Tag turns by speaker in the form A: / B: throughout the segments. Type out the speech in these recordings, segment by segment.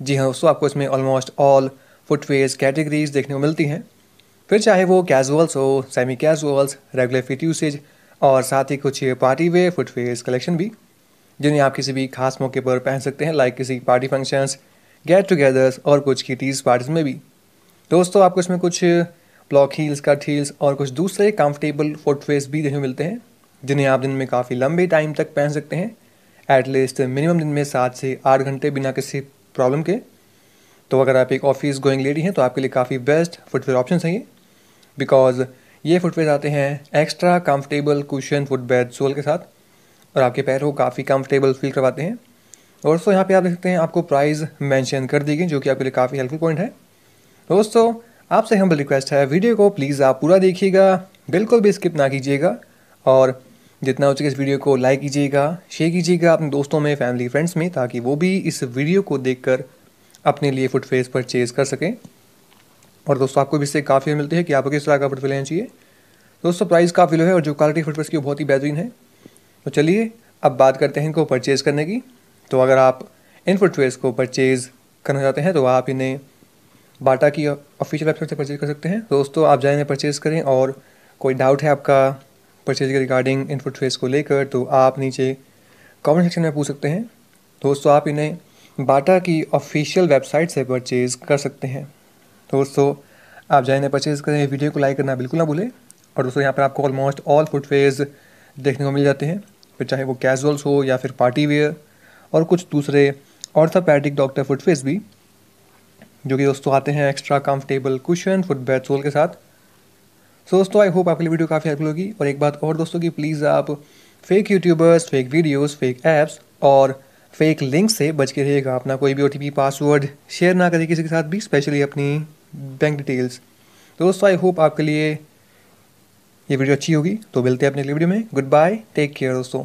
A: जी हाँ दोस्तों आपको इसमें ऑलमोस्ट ऑल फुटवेयर्स कैटेगरीज देखने को मिलती हैं फिर चाहे वो कैजुअल्स हो semi casuals regular fit usage और साथ ही कुछ पार्टी वेयर फुटवेयर्स कलेक्शन भी जिन्हें आप किसी भी खास मौके पर पहन सकते हैं लाइक किसी पार्टी फंक्शंस गेट टुगेदर्स और कुछ किटीज़ पार्टीज में भी दोस्तों आपको इसमें कुछ ब्लॉक हील्स कट हील्स और कुछ दूसरे कंफर्टेबल फुटवेयर्स भी देखने मिलते हैं जिन्हें आप दिन में काफ़ी लंबे टाइम तक पहन सकते हैं एटलीस्ट मिनिमम दिन में सात से आठ घंटे बिना किसी प्रॉब्लम के तो अगर आप एक ऑफिस गोइंग लेडी हैं तो आपके लिए काफ़ी बेस्ट फुटवेयर ऑप्शन हैं ये बिकॉज ये फुटवेयर आते हैं extra comfortable cushion footbed sole के साथ और आपके पैर को काफ़ी कंफर्टेबल फील करवाते हैं दोस्तों यहाँ पे आप देख सकते हैं आपको प्राइस मेंशन कर दी गई जो कि आपके लिए काफ़ी हेल्पफुल पॉइंट है दोस्तों आपसे हम रिक्वेस्ट है वीडियो को प्लीज़ आप पूरा देखिएगा बिल्कुल भी स्किप ना कीजिएगा और जितना हो सके इस वीडियो को लाइक कीजिएगा शेयर कीजिएगा अपने दोस्तों में फैमिली फ्रेंड्स में ताकि वो भी इस वीडियो को देखकर अपने लिए फुटफेस परचेज़ कर सकें और दोस्तों आपको भी इससे काफ़ी मिलती है कि आपको किस तरह का फुटफे लेना चाहिए दोस्तों प्राइस काफ़ी लो है और जो क्वालिटी फुटफेस की बहुत ही बेहतरीन है तो चलिए अब बात करते हैं इनको परचेज़ करने की तो अगर आप इन फुटफेस को परचेज़ करना चाहते हैं तो आप इन्हें बाटा की ऑफिशियल वेबसाइट से परचेज़ कर सकते हैं दोस्तों आप जाएँ परचेज़ करें और कोई डाउट है आपका परचेज के रिगार्डिंग ट्रेस को लेकर तो आप नीचे कमेंट सेक्शन में पूछ सकते हैं दोस्तों आप इन्हें बाटा की ऑफिशियल वेबसाइट से परचेज कर सकते हैं दोस्तों आप जाए परचेज़ करें वीडियो को लाइक करना बिल्कुल ना भूलें और दोस्तों यहाँ पर आपको ऑलमोस्ट ऑल फुटवेज देखने को मिल जाते हैं फिर चाहे वो कैजुअल्स हो या फिर पार्टी वेयर और कुछ दूसरे ऑर्थोपैडिक डॉक्टर फुटवेज भी जो कि दोस्तों आते हैं extra comfortable cushion footbed sole के साथ सो दोस्तों आई होप आपके लिए वीडियो काफ़ी हेल्पफुल होगी और एक बात और दोस्तों की प्लीज़ आप fake YouTubers fake videos fake apps और फेक लिंक से बच के रहिएगा अपना कोई भी ओ पासवर्ड शेयर ना करें किसी के साथ भी स्पेशली अपनी बैंक डिटेल्स दोस्तों आई होप आपके लिए ये वीडियो अच्छी होगी तो मिलते हैं अपने वीडियो में गुड बाय टेक केयर दोस्तों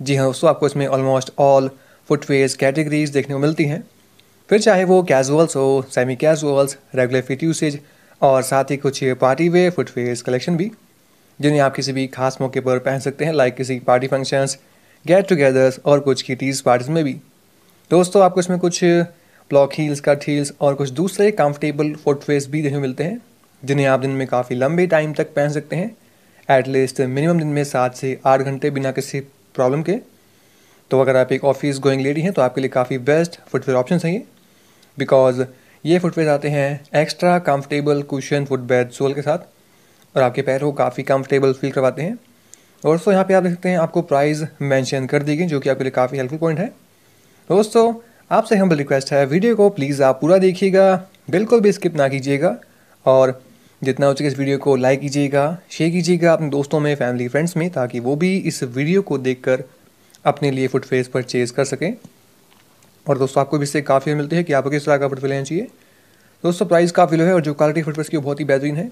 A: जी हाँ दोस्तों आपको इसमें ऑलमोस्ट ऑल फुटवेयर्स कैटेगरीज देखने को मिलती हैं फिर चाहे वो कैजुअल्स हो semi casuals regular fit usage और साथ ही कुछ पार्टी वेयर फुटवेयर्स कलेक्शन भी जिन्हें आप किसी भी खास मौके पर पहन सकते हैं लाइक किसी पार्टी फंक्शंस गेट टुगेदर्स और कुछ किटीज़ पार्टीज में भी दोस्तों आपको इसमें कुछ ब्लॉक हील्स कट हील्स और कुछ दूसरे कंफर्टेबल फुटवेयर्स भी देखने मिलते हैं जिन्हें आप दिन में काफ़ी लंबे टाइम तक पहन सकते हैं एटलीस्ट मिनिमम दिन में सात से आठ घंटे बिना किसी प्रॉब्लम के तो अगर आप एक ऑफिस गोइंग लेडी हैं तो आपके लिए काफ़ी बेस्ट फुटवेयर ऑप्शन हैं ये बिकॉज ये फुटवेयर आते हैं extra comfortable cushion footbed sole के साथ और आपके पैर को काफ़ी कंफर्टेबल फील करवाते हैं दोस्तों यहाँ पे आप देख सकते हैं आपको प्राइस मेंशन कर दी गई जो कि आपके लिए काफ़ी हेल्पफुल पॉइंट है दोस्तों आपसे हम रिक्वेस्ट है वीडियो को प्लीज़ आप पूरा देखिएगा बिल्कुल भी स्किप ना कीजिएगा और जितना हो सके इस वीडियो को लाइक कीजिएगा शेयर कीजिएगा अपने दोस्तों में फैमिली फ्रेंड्स में ताकि वो भी इस वीडियो को देखकर अपने लिए फुटफेस परचेज़ कर सकें और दोस्तों आपको भी इससे काफ़ी मिलती है कि आपको किस तरह का फुटफेयर लेना चाहिए दोस्तों प्राइस काफ़ी लो है और जो क्वालिटी फुटफेस की बहुत ही बेहतरीन है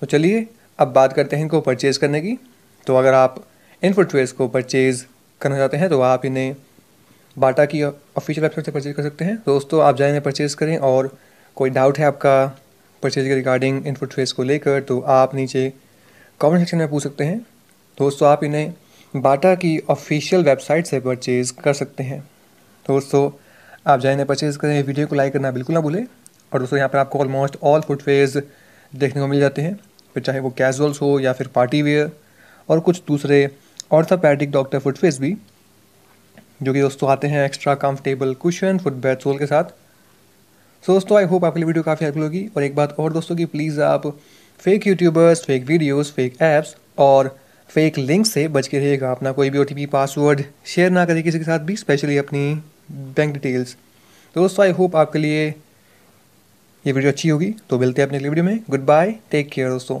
A: तो चलिए अब बात करते हैं इनको परचेज़ करने की तो अगर आप इन फुटवेयर्स को परचेज़ करना चाहते हैं तो आप इन्हें बाटा की ऑफिशियल वेबसाइट से परचेज़ कर सकते हैं दोस्तों आप जाएँ परचेज़ करें और कोई डाउट है आपका परचेज के रिगार्डिंग ट्रेस को लेकर तो आप नीचे कमेंट सेक्शन में पूछ सकते हैं दोस्तों आप इन्हें बाटा की ऑफिशियल वेबसाइट से परचेज कर सकते हैं दोस्तों आप जाए परचेज़ करें वीडियो को लाइक करना बिल्कुल ना भूलें और दोस्तों यहाँ पर आपको ऑलमोस्ट ऑल फुटवेज देखने को मिल जाते हैं फिर चाहे वो कैजुअल्स हो या फिर पार्टी वेयर और कुछ दूसरे ऑर्थोपैडिक डॉक्टर फुटवेज भी जो कि दोस्तों आते हैं extra comfortable cushion footbed sole के साथ सो दोस्तों आई होप आपके लिए वीडियो काफ़ी हेल्पफुल होगी और एक बात और दोस्तों की प्लीज़ आप fake YouTubers fake videos fake apps और फेक लिंक से बच के रहिएगा अपना कोई भी ओ पासवर्ड शेयर ना करें किसी के साथ भी स्पेशली अपनी बैंक डिटेल्स दोस्तों आई होप आपके लिए ये वीडियो अच्छी होगी तो मिलते हैं अपने वीडियो में गुड बाय टेक केयर दोस्तों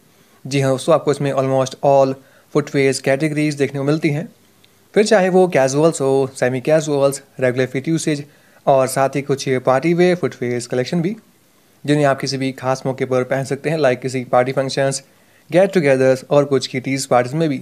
A: जी हाँ दोस्तों आपको इसमें ऑलमोस्ट ऑल फुटवेयर्स कैटेगरीज देखने को मिलती हैं फिर चाहे वो कैजुअल्स हो semi casuals regular fit usage और साथ ही कुछ पार्टी वेयर फुटवेयर्स कलेक्शन भी जिन्हें आप किसी भी खास मौके पर पहन सकते हैं लाइक किसी पार्टी फंक्शंस गेट टुगेदर्स और कुछ की टीज पार्टीज में भी